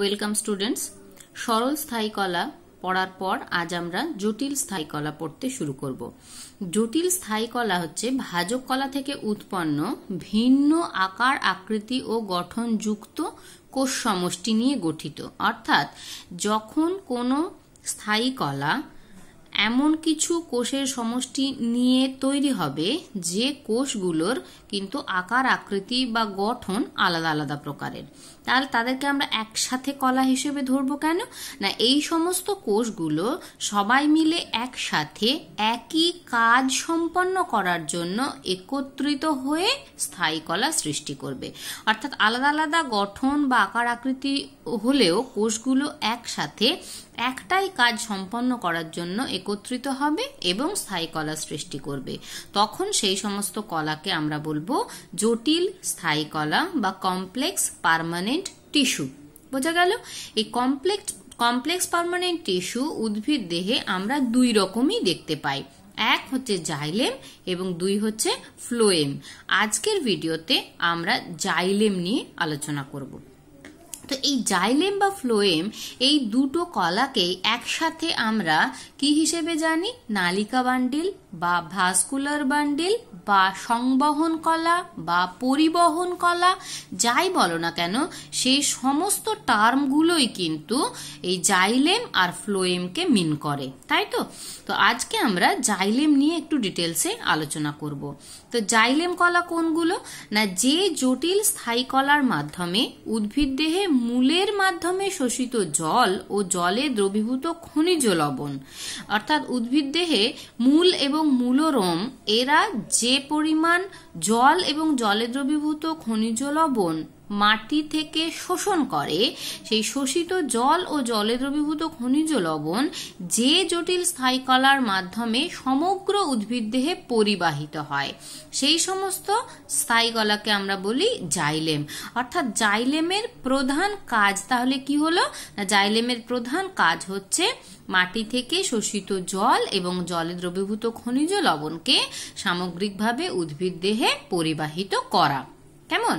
welcome students সরল স্থায়ী কলা পড়ার পর আজ আমরা জটিল স্থায়ী কলা পড়তে শুরু করব জটিল স্থায়ী কলা হচ্ছে ভাজক কলা থেকে উৎপন্ন ভিন্ন আকার আকৃতি ও গঠনযুক্ত কোষ সমষ্টি নিয়ে গঠিত অর্থাৎ যখন কোনো স্থায়ী কলা এমন কিছু কোষের সমষ্টি নিয়ে তৈরি হবে যে কোষগুলোর কিন্তু আকার আকৃতি বা গঠন আলাদা আলাদা প্রকারের তাহলে তাদেরকে আমরা একসাথে কলা হিসেবে ধরব কেন না এই সমস্ত কোষগুলো সবাই মিলে একসাথে একই কাজ সম্পন্ন করার জন্য একত্রিত হয়ে স্থায়ী কলা সৃষ্টি করবে অর্থাৎ আলাদা আলাদা গঠন বা আকার আকৃতি হলেও কোষগুলো একসাথে একটাই কাজ সম্পন্ন করার জন্য একত্রিত হবে এবং স্থায়ী কলা সৃষ্টি করবে তখন সেই সমস্ত কলাকে আমরা বলবো জটিল স্থায়ী কলা বা কমপ্লেক্স পারমানেন্ট টিস্যু বোঝা গেল এই কমপ্লেক্স কমপ্লেক্স পারমানেন্ট টিস্যু উদ্ভিদ দেহে আমরা দুই রকমই দেখতে পাই এক হচ্ছে জাইলেম এবং দুই হচ্ছে ফ্লোয়েম আজকের ভিডিওতে আমরা জাইলেম নিয়ে আলোচনা করবো তো এই জাইলেম বা ফ্লোয়েম এই দুটো কলাকে একসাথে আমরা কি হিসেবে জানি নালিকা বান্ডিল বা ভাস্কুলার বান্ডিল বা সংবহন কলা বা পরিবহন কলা যাই বলো না কেন সেই সমস্ত টার্মগুলোই কিন্তু এই জাইলেম আর ফ্লোয়েমকে মিন করে তাই তো তো আজকে আমরা জাইলেম নিয়ে একটু ডিটেলসে আলোচনা করব তো জাইলেম কলা কোনগুলো না যে জটিল স্থায়ী কলার মাধ্যমে উদ্ভিদ দেহে মূলের মাধ্যমে শোষিত জল ও জলে দ্রবীভূত খনিজ লবণ অর্থাৎ উদ্ভিদ দেহে মূল এবং মূলরম এরা যে পরিমাণ জল এবং জলে দ্রবীভূত খনিজ লবণ মাটি থেকে শোষণ করে সেই শোষিত জল ও জলে দ্রবীভূত খনিজ লবণ যে জটিল স্থায়ী কলার মাধ্যমে সমগ্র উদ্ভিদ দেহে পরিবাহিত হয় সেই সমস্ত স্থায়ী কলাকে আমরা বলি জাইলেম অর্থাৎ জাইলেমের প্রধান কাজ তাহলে কি হলো না জাইলেমের প্রধান কাজ হচ্ছে মাটি থেকে শোষিত জল এবং জলে দ্রবীভূত খনিজ লবণকে সামগ্রিকভাবে উদ্ভিদ দেহে পরিবাহিত করা কেমন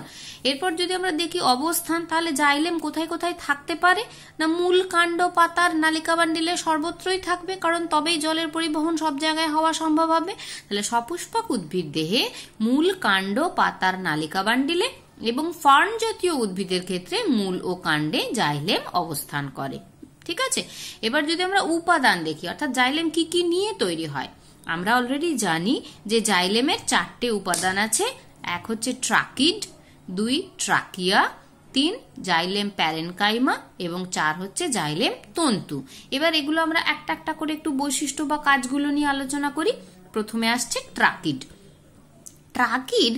এরপর যদি আমরা দেখি অবস্থান তাহলে জাইলেম কোথায় কোথায় থাকতে পারে না মূল কাণ্ড পাতার নালিকা বান্ডিলে সর্বত্রই থাকবে কারণ তবেই জলের পরিবহন সব জায়গায় হওয়া সম্ভব হবে তাহলে সপুষ্পক উদ্ভিদ দেহে মূল কাণ্ড পাতার নালিকা বান্ডিলে এবং ফার্ন জাতীয় উদ্ভিদের ক্ষেত্রে মূল ও কাণ্ডে জাইলেম অবস্থান করে ঠিক আছে এবার যদি আমরা উপাদান দেখি অর্থাৎ জাইলেম কি কি নিয়ে তৈরি হয় আমরা অলরেডি জানি যে জাইলেমের চারটে উপাদান আছে এক হচ্ছে ট্রাকিড দুই ট্রাকিয়া তিন জাইলেম প্যারেনকাইমা এবং চার হচ্ছে জাইলেম তন্তু এবার এগুলো আমরা একটা একটা করে একটু বৈশিষ্ট্য বা কাজগুলো নিয়ে আলোচনা করি প্রথমে আসছে ট্রাকিড ট্রাকিড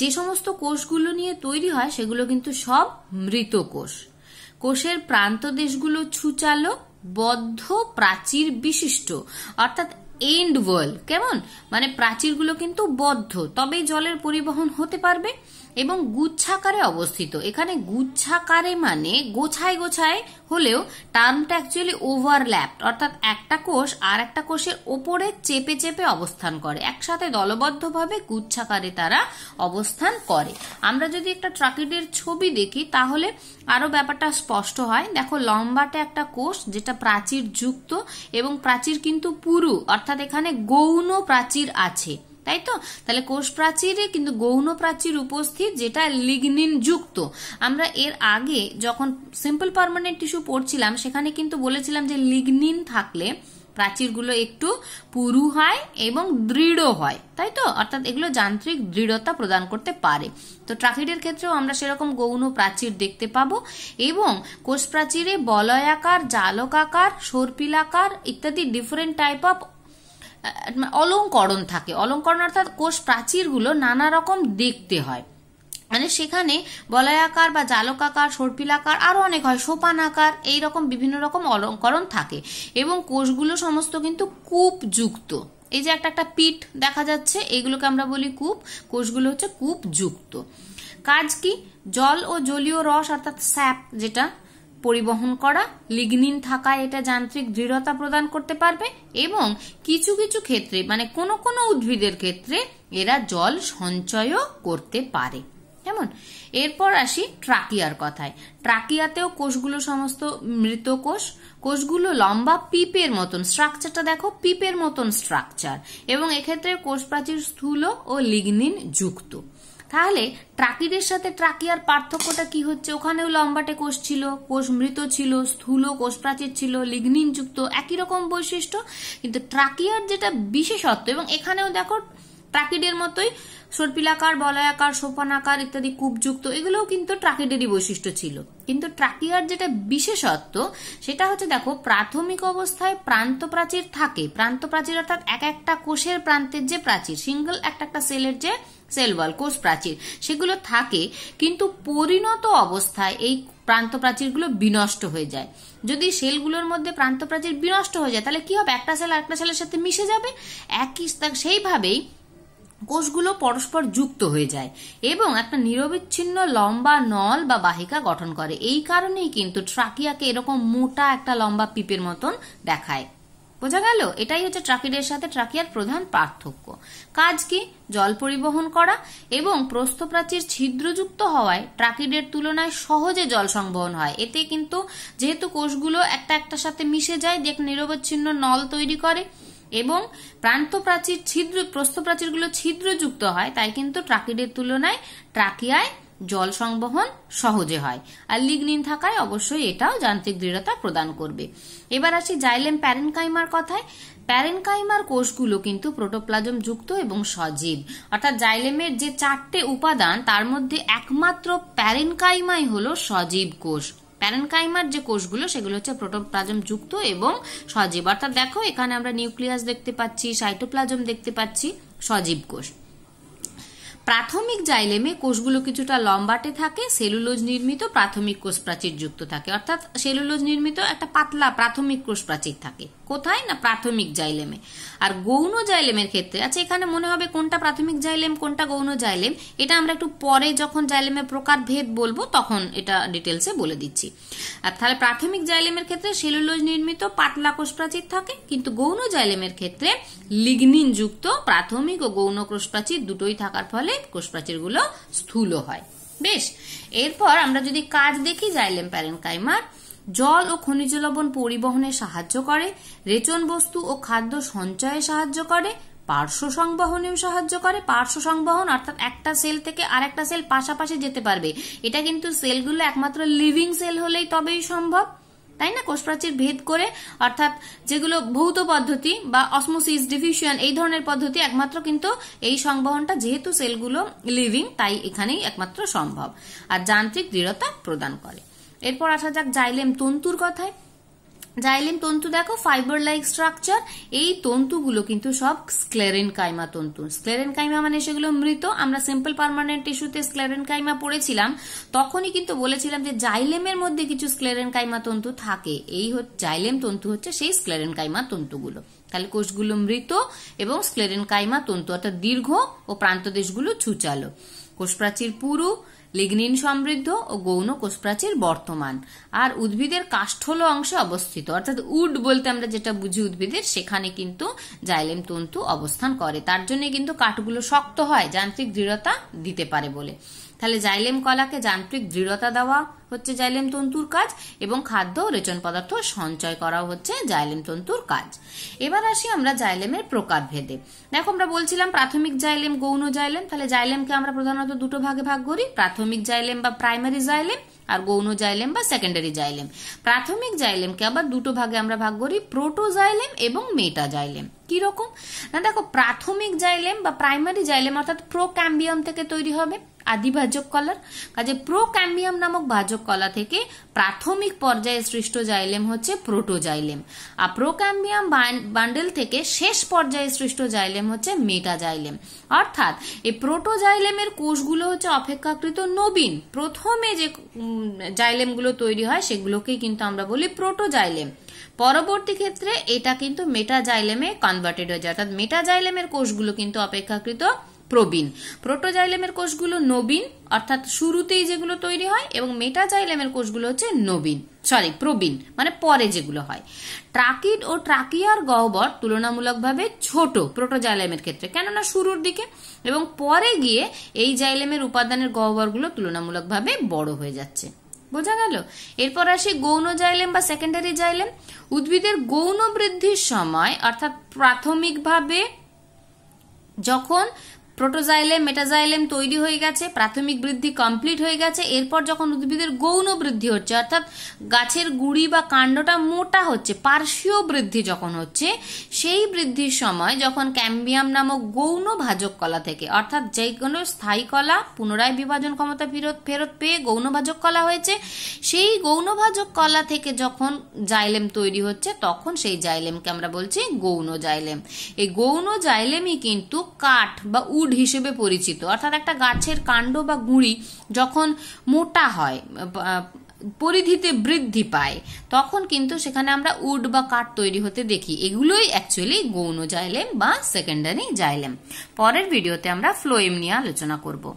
যে সমস্ত কোষগুলো নিয়ে তৈরি হয় সেগুলো কিন্তু সব মৃত কোষ কোষের প্রান্ত দেশগুলো ছুচালো বদ্ধ প্রাচীর বিশিষ্ট অর্থাৎ এন্ড ওয়াল কেমন মানে প্রাচীরগুলো কিন্তু বদ্ধ তবেই জলের পরিবহন হতে পারবে এবং গুচ্ছাকারে অবস্থিত এখানে গুচ্ছাকারে মানে গোছায় গোছায় হলেও টার্মটা অ্যাকচুয়ালি ওভারল্যাপ অর্থাৎ একটা কোষ আর একটা কোষের ওপরে চেপে চেপে অবস্থান করে একসাথে দলবদ্ধভাবে গুচ্ছাকারে তারা অবস্থান করে আমরা যদি একটা ট্রাকিডের ছবি দেখি তাহলে আরও ব্যাপারটা স্পষ্ট হয় দেখো লম্বাটে একটা কোষ যেটা প্রাচীর যুক্ত এবং প্রাচীর কিন্তু পুরু অর্থাৎ এখানে গৌণ প্রাচীর আছে তাই তো তাহলে কোষ প্রাচীরে কিন্তু গৌণ প্রাচীর উপস্থিত যেটা লিগনিন যুক্ত আমরা এর আগে যখন সিম্পল পারমানেন্ট টিস্যু পড়ছিলাম সেখানে কিন্তু বলেছিলাম যে লিগনিন থাকলে প্রাচীরগুলো একটু পুরু হয় এবং দৃঢ় হয় তাই তো অর্থাৎ এগুলো যান্ত্রিক দৃঢ়তা প্রদান করতে পারে তো ট্রাফিডের ক্ষেত্রেও আমরা সেরকম গৌণ প্রাচীর দেখতে পাবো এবং কোষ প্রাচীরে বলয়াকার জালকাকার সর্পিলাকার ইত্যাদি ডিফারেন্ট টাইপ অফ অলঙ্করণ থাকে অলঙ্করণ অর্থাৎ কোষ প্রাচীরগুলো নানা রকম দেখতে হয় মানে সেখানে বলয়াকার বা জালকাকার সর্পিলাকার আরও অনেক হয় সোপান আকার এই রকম বিভিন্ন রকম অলঙ্করণ থাকে এবং কোষগুলো সমস্ত কিন্তু কূপযুক্ত এই যে একটা একটা পিঠ দেখা যাচ্ছে এগুলোকে আমরা বলি কূপ কোষগুলো হচ্ছে কূপযুক্ত কাজ কি জল ও জলীয় রস অর্থাৎ স্যাপ যেটা পরিবহন করা লিগনিন থাকায় এটা যান্ত্রিক দৃঢ়তা প্রদান করতে পারবে এবং কিছু কিছু ক্ষেত্রে মানে কোনো কোনো উদ্ভিদের ক্ষেত্রে এরা জল সঞ্চয়ও করতে পারে কেমন এরপর আসি ট্রাকিয়ার কথায় ট্রাকিয়াতেও কোষগুলো সমস্ত মৃত কোষ কোষগুলো লম্বা পিপের মতন স্ট্রাকচারটা দেখো পিপের মতন স্ট্রাকচার এবং এক্ষেত্রে কোষ প্রাচীর স্থূল ও লিগনিন যুক্ত তাহলে ট্রাকিদের সাথে ট্রাকিয়ার পার্থক্যটা কি হচ্ছে ওখানেও লম্বাটে কোষ ছিল কোষ মৃত ছিল স্থূল কোষ প্রাচীর ছিল লিগনিনযুক্ত একই রকম বৈশিষ্ট্য কিন্তু ট্রাকিয়ার যেটা বিশেষত্ব এবং এখানেও দেখো ট্রাকিডের মতোই সর্পিলাকার বলয়াকার সোপানাকার ইত্যাদি কূপযুক্ত এগুলোও কিন্তু ট্রাকিডেরই বৈশিষ্ট্য ছিল কিন্তু ট্রাকিয়ার যেটা বিশেষত্ব সেটা হচ্ছে দেখো প্রাথমিক অবস্থায় প্রান্ত প্রাচীর থাকে প্রান্ত প্রাচীর অর্থাৎ এক একটা কোষের প্রান্তের যে প্রাচীর সিঙ্গল একটা একটা সেলের যে সেল ওয়াল কোষ প্রাচীর সেগুলো থাকে কিন্তু পরিণত অবস্থায় এই প্রান্ত প্রাচীরগুলো বিনষ্ট হয়ে যায় যদি সেলগুলোর মধ্যে প্রান্ত প্রাচীর বিনষ্ট হয়ে যায় তাহলে কি হবে একটা সেল আরেকটা সেলের সাথে মিশে যাবে একই সেইভাবেই কোষগুলো পরস্পর যুক্ত হয়ে যায় এবং একটা নিরবিচ্ছিন্ন লম্বা নল বা বাহিকা গঠন করে এই কারণেই কিন্তু ট্রাকিয়াকে এরকম মোটা একটা লম্বা পিপের মতন দেখায় বোঝা গেল এটাই হচ্ছে ট্রাকিডের সাথে ট্রাকিয়ার প্রধান পার্থক্য কাজ কি জল পরিবহন করা এবং প্রস্থপ্রাচীর ছিদ্রযুক্ত হওয়ায় ট্রাকিডের তুলনায় সহজে জল সংবহন হয় এতে কিন্তু যেহেতু কোষগুলো একটা একটার সাথে মিশে যায় যে নিরবচ্ছিন্ন নল তৈরি করে এবং প্রান্ত প্রাচীর ছিদ্র প্রস্থপ্রাচীরগুলো ছিদ্রযুক্ত হয় তাই কিন্তু ট্রাকিডের তুলনায় ট্রাকিয়ায় জল সংবহন সহজে হয় আর লিগনিন থাকায় অবশ্যই এটাও যান্ত্রিক দৃঢ়তা প্রদান করবে এবার আসি জাইলেম প্যারেনকাইমার কথায় প্যারেনকাইমার কোষগুলো কিন্তু প্রোটোপ্লাজম যুক্ত এবং সজীব অর্থাৎ জাইলেমের যে চারটে উপাদান তার মধ্যে একমাত্র প্যারেনকাইমাই হল সজীব কোষ প্যারেনকাইমার যে কোষগুলো সেগুলো হচ্ছে প্রোটোপ্লাজম যুক্ত এবং সজীব অর্থাৎ দেখো এখানে আমরা নিউক্লিয়াস দেখতে পাচ্ছি সাইটোপ্লাজম দেখতে পাচ্ছি সজীব কোষ প্রাথমিক জাইলেমে কোষগুলো কিছুটা লম্বাটে থাকে সেলুলোজ নির্মিত প্রাথমিক কোষ প্রাচীর যুক্ত থাকে অর্থাৎ সেলুলোজ নির্মিত একটা পাতলা প্রাথমিক কোষ প্রাচীর থাকে কোথায় না প্রাথমিক জাইলেমে আর গৌণ জাইলেমের ক্ষেত্রে আচ্ছা এখানে মনে হবে কোনটা প্রাথমিক জাইলেম কোনটা গৌণ জাইলেম এটা আমরা একটু পরে যখন জাইলেমের প্রকার ভেদ বলবো তখন এটা ডিটেলসে বলে দিচ্ছি আর তাহলে প্রাথমিক জাইলেমের ক্ষেত্রে সেলুলোজ নির্মিত পাতলা প্রাচীর থাকে কিন্তু গৌণ জাইলেমের ক্ষেত্রে লিগনিন যুক্ত প্রাথমিক ও গৌণ প্রাচীর দুটোই থাকার ফলে কোষপ্রাচীরগুলো স্থূল হয় বেশ এরপর আমরা যদি কাজ দেখি জাইলেম প্যারেন কাইমার জল ও খনিজ লবণ পরিবহনে সাহায্য করে রেচন বস্তু ও খাদ্য সঞ্চয়ে সাহায্য করে পার্শ্ব সংবহনেও সাহায্য করে পার্শ্ব সংবহন অর্থাৎ একটা সেল থেকে আর একটা সেল পাশাপাশি যেতে পারবে এটা কিন্তু সেলগুলো একমাত্র লিভিং সেল হলেই তবেই সম্ভব তাই না কোষপ্রাচীর ভেদ করে অর্থাৎ যেগুলো ভৌত পদ্ধতি বা অসমোসিস ডিভিশন এই ধরনের পদ্ধতি একমাত্র কিন্তু এই সংবহনটা যেহেতু সেলগুলো লিভিং তাই এখানেই একমাত্র সম্ভব আর যান্ত্রিক দৃঢ়তা প্রদান করে এরপর আসা যাক জাইলেম তন্তুর কথায় জাইলেম তন্তু দেখো ফাইবার লাইক স্ট্রাকচার এই তন্তুগুলো কিন্তু সব স্ক্লেরেন কাইমা তন্তু স্ক্লেরেন কাইমা মানে সেগুলো মৃত আমরা সিম্পল পারমানেন্ট টিস্যুতে স্ক্লেরেন কাইমা পড়েছিলাম তখনই কিন্তু বলেছিলাম যে জাইলেমের মধ্যে কিছু স্ক্লেরেন কাইমা তন্তু থাকে এই জাইলেম তন্তু হচ্ছে সেই স্ক্লেরেন কাইমা তন্তুগুলো তাহলে কোষগুলো মৃত এবং স্ক্লেরেন কাইমা তন্তু অর্থাৎ দীর্ঘ ও প্রান্তদেশগুলো ছুচালো কোষপ্রাচীর পুরু লিগনিন সমৃদ্ধ ও গৌণ কোষপ্রাচীর বর্তমান আর উদ্ভিদের কাষ্ঠল অংশে অবস্থিত অর্থাৎ উড বলতে আমরা যেটা বুঝি উদ্ভিদের সেখানে কিন্তু জাইলেম তন্তু অবস্থান করে তার জন্য কিন্তু কাঠগুলো শক্ত হয় যান্ত্রিক দৃঢ়তা দিতে পারে বলে তাহলে জাইলেম কলাকে যান্ত্রিক দৃঢ়তা দেওয়া হচ্ছে জাইলেম তন্তুর কাজ এবং খাদ্য রেচন পদার্থ সঞ্চয় করাও হচ্ছে জাইলেম তন্তুর কাজ এবার আসি আমরা জাইলেমের প্রকার ভেদে দেখো আমরা বলছিলাম প্রাথমিক জাইলেম গৌণ জাইলেম তাহলে জাইলেমকে আমরা প্রধানত দুটো ভাগে ভাগ করি প্রাথমিক জাইলেম বা প্রাইমারি জাইলেম আর গৌণ জাইলেম বা সেকেন্ডারি জাইলেম প্রাথমিক জাইলেমকে আবার দুটো ভাগে আমরা ভাগ করি প্রোটো জাইলেম এবং মেটা জাইলেম রকম না দেখো প্রাথমিক জাইলেম বা প্রাইমারি জাইলেম অর্থাৎ প্রো ক্যাম্বিয়াম থেকে তৈরি হবে আদি ভাজক কলার কাজে প্রোক্যাম্বিয়াম নামক ভাজক কলা থেকে প্রাথমিক পর্যায়ে সৃষ্ট জাইলেম হচ্ছে প্রোটোজাইলেম আর প্রোক্যাম্বিয়াম বান্ডেল থেকে শেষ পর্যায়ে সৃষ্ট জাইলেম হচ্ছে মেটাজাইলেম অর্থাৎ এই প্রোটোজাইলেমের কোষগুলো হচ্ছে অপেক্ষাকৃত নবীন প্রথমে যে জাইলেমগুলো তৈরি হয় সেগুলোকেই কিন্তু আমরা বলি প্রোটোজাইলেম পরবর্তী ক্ষেত্রে এটা কিন্তু মেটাজাইলেমে কনভার্টেড হয়ে যায় অর্থাৎ মেটাজাইলেমের কোষগুলো কিন্তু অপেক্ষাকৃত প্রবীণ প্রোটোজাইলেমের কোষগুলো নবীন অর্থাৎ শুরুতেই যেগুলো তৈরি হয় এবং মেটাজাইলেমের কোষগুলো হচ্ছে নবীন সরি প্রবীণ মানে পরে যেগুলো হয় ট্রাকিড ও ট্রাকিয়ার গহ্বর তুলনামূলকভাবে ছোট প্রোটোজাইলেমের ক্ষেত্রে কেননা শুরুর দিকে এবং পরে গিয়ে এই জাইলেমের উপাদানের গহ্বরগুলো তুলনামূলকভাবে বড় হয়ে যাচ্ছে বোঝা গেল এরপর আসি গৌণ জাইলেম বা সেকেন্ডারি জাইলেম উদ্ভিদের গৌণ বৃদ্ধির সময় অর্থাৎ প্রাথমিকভাবে যখন প্রোটোজাইলেম মেটাজাইলেম তৈরি হয়ে গেছে প্রাথমিক বৃদ্ধি কমপ্লিট হয়ে গেছে এরপর যখন উদ্ভিদের গৌণ বৃদ্ধি হচ্ছে অর্থাৎ গাছের গুড়ি বা কাণ্ডটা মোটা হচ্ছে পার্শ্বীয় বৃদ্ধি যখন হচ্ছে সেই বৃদ্ধির সময় যখন ক্যাম্বিয়াম নামক গৌণ ভাজক কলা থেকে অর্থাৎ যে কোনো স্থায়ী কলা পুনরায় বিভাজন ক্ষমতা ফেরত ফেরত পেয়ে গৌণ ভাজক কলা হয়েছে সেই গৌণ ভাজক কলা থেকে যখন জাইলেম তৈরি হচ্ছে তখন সেই জাইলেমকে আমরা বলছি গৌণ জাইলেম এই গৌণ জাইলেমই কিন্তু কাঠ বা উড রুট হিসেবে পরিচিত অর্থাৎ একটা গাছের কাণ্ড বা গুঁড়ি যখন মোটা হয় পরিধিতে বৃদ্ধি পায় তখন কিন্তু সেখানে আমরা উড বা কাঠ তৈরি হতে দেখি এগুলোই অ্যাকচুয়ালি গৌণ জাইলেম বা সেকেন্ডারি জাইলেম পরের ভিডিওতে আমরা ফ্লোয়েম নিয়ে আলোচনা করবো